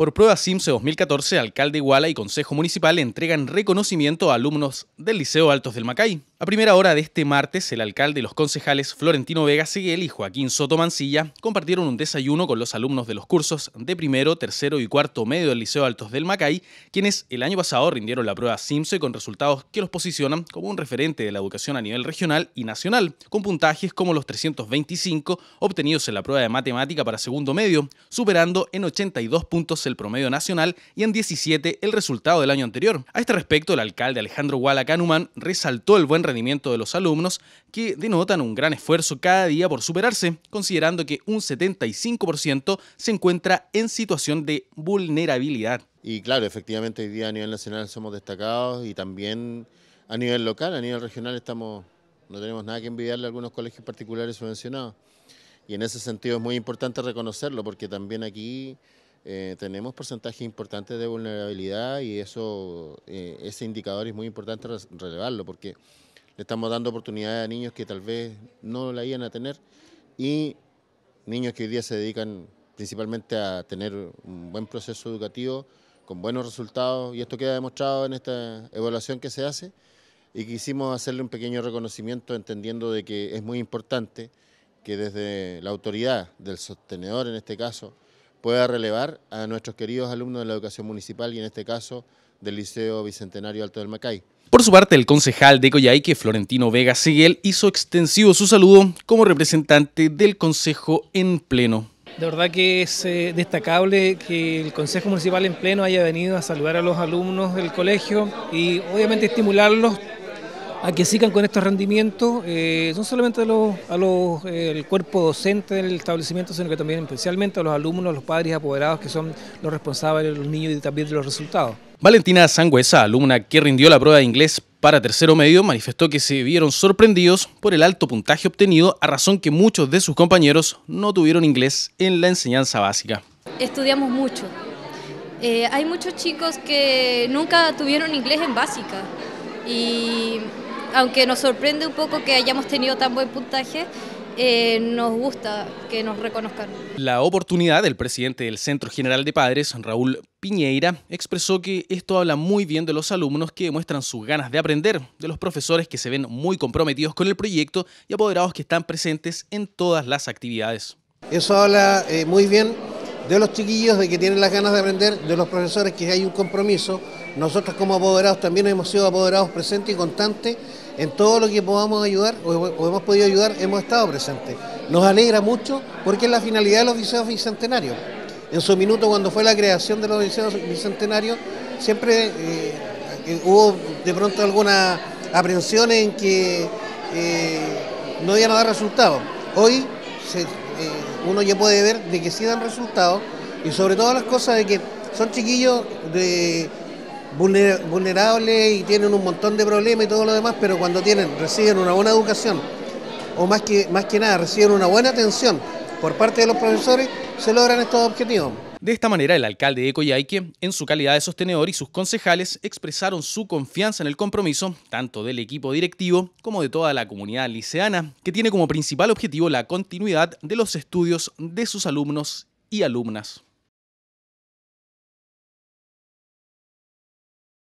Por prueba Simse 2014, alcalde Iguala y consejo municipal entregan reconocimiento a alumnos del Liceo Altos del Macay. A primera hora de este martes, el alcalde y los concejales Florentino Vega Seguel y Joaquín Soto Mancilla compartieron un desayuno con los alumnos de los cursos de primero, tercero y cuarto medio del Liceo Altos del Macay, quienes el año pasado rindieron la prueba SIMSE con resultados que los posicionan como un referente de la educación a nivel regional y nacional, con puntajes como los 325 obtenidos en la prueba de matemática para segundo medio, superando en 82 puntos el promedio nacional y en 17 el resultado del año anterior. A este respecto, el alcalde Alejandro Guala resaltó el buen de los alumnos que denotan un gran esfuerzo cada día por superarse, considerando que un 75% se encuentra en situación de vulnerabilidad. Y claro, efectivamente hoy día a nivel nacional somos destacados y también a nivel local, a nivel regional estamos no tenemos nada que envidiarle a algunos colegios particulares subvencionados. Y en ese sentido es muy importante reconocerlo porque también aquí eh, tenemos porcentajes importantes de vulnerabilidad y eso, eh, ese indicador es muy importante relevarlo porque estamos dando oportunidades a niños que tal vez no la iban a tener y niños que hoy día se dedican principalmente a tener un buen proceso educativo con buenos resultados y esto queda demostrado en esta evaluación que se hace y quisimos hacerle un pequeño reconocimiento entendiendo de que es muy importante que desde la autoridad del sostenedor en este caso pueda relevar a nuestros queridos alumnos de la educación municipal y en este caso del Liceo Bicentenario Alto del Macay. Por su parte, el concejal de Coyhaique, Florentino Vega Seguel, hizo extensivo su saludo como representante del Consejo en pleno. De verdad que es eh, destacable que el Consejo Municipal en pleno haya venido a saludar a los alumnos del colegio y obviamente estimularlos a que sigan con estos rendimientos, eh, no solamente a los, eh, el cuerpo docente del establecimiento, sino que también especialmente a los alumnos, los padres apoderados que son los responsables de los niños y también de los resultados. Valentina Sangüesa, alumna que rindió la prueba de inglés para tercero medio, manifestó que se vieron sorprendidos por el alto puntaje obtenido a razón que muchos de sus compañeros no tuvieron inglés en la enseñanza básica. Estudiamos mucho. Eh, hay muchos chicos que nunca tuvieron inglés en básica y aunque nos sorprende un poco que hayamos tenido tan buen puntaje, eh, nos gusta que nos reconozcan. La oportunidad del presidente del Centro General de Padres, Raúl Piñeira, expresó que esto habla muy bien de los alumnos que demuestran sus ganas de aprender, de los profesores que se ven muy comprometidos con el proyecto y apoderados que están presentes en todas las actividades. Eso habla eh, muy bien de los chiquillos, de que tienen las ganas de aprender, de los profesores que hay un compromiso. Nosotros como apoderados también hemos sido apoderados presentes y constantes en todo lo que podamos ayudar o, hemos podido ayudar, hemos estado presentes. Nos alegra mucho porque es la finalidad de los liceos bicentenarios. En su minuto, cuando fue la creación de los liceos bicentenarios, siempre eh, eh, hubo de pronto alguna aprensión en que eh, no iban a dar resultados. Hoy uno ya puede ver de que sí dan resultados y sobre todo las cosas de que son chiquillos de vulnerables y tienen un montón de problemas y todo lo demás, pero cuando tienen, reciben una buena educación, o más que, más que nada, reciben una buena atención por parte de los profesores, se logran estos objetivos. De esta manera, el alcalde de Coyhaique, en su calidad de sostenedor y sus concejales, expresaron su confianza en el compromiso, tanto del equipo directivo como de toda la comunidad liceana, que tiene como principal objetivo la continuidad de los estudios de sus alumnos y alumnas.